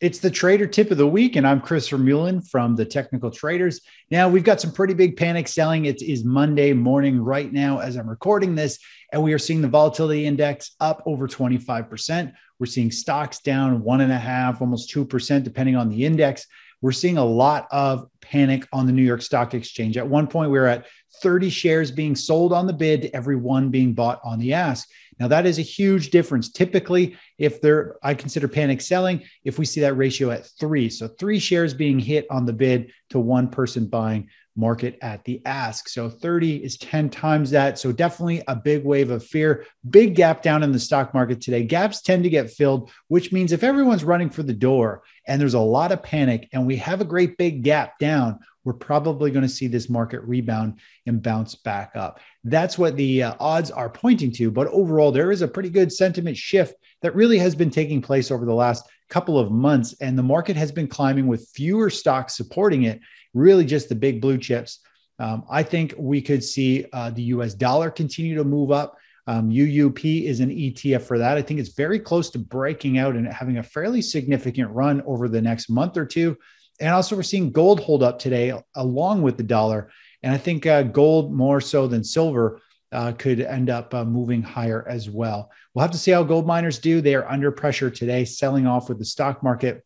It's the trader tip of the week, and I'm Chris Vermeulen from the Technical Traders. Now, we've got some pretty big panic selling. It is Monday morning right now as I'm recording this, and we are seeing the volatility index up over 25%. We're seeing stocks down one and a half, almost 2%, depending on the index we're seeing a lot of panic on the New York Stock Exchange. At one point, we were at 30 shares being sold on the bid to every one being bought on the ask. Now, that is a huge difference. Typically, if there, I consider panic selling if we see that ratio at three. So, three shares being hit on the bid to one person buying market at the ask. So 30 is 10 times that. So definitely a big wave of fear, big gap down in the stock market today. Gaps tend to get filled, which means if everyone's running for the door and there's a lot of panic and we have a great big gap down, we're probably going to see this market rebound and bounce back up. That's what the uh, odds are pointing to. But overall, there is a pretty good sentiment shift that really has been taking place over the last couple of months. And the market has been climbing with fewer stocks supporting it, really just the big blue chips. Um, I think we could see uh, the US dollar continue to move up. Um, UUP is an ETF for that. I think it's very close to breaking out and having a fairly significant run over the next month or two. And also, we're seeing gold hold up today along with the dollar. And I think uh, gold more so than silver uh, could end up uh, moving higher as well. We'll have to see how gold miners do. They are under pressure today, selling off with the stock market.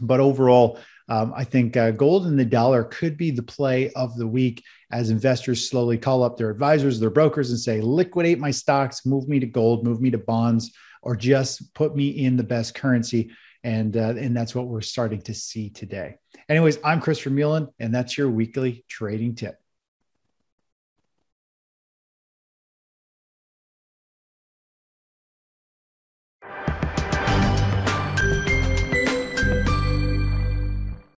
But overall, um, I think uh, gold and the dollar could be the play of the week as investors slowly call up their advisors, their brokers, and say, liquidate my stocks, move me to gold, move me to bonds, or just put me in the best currency. And, uh, and that's what we're starting to see today. Anyways, I'm Christopher Mullen, and that's your weekly trading tip.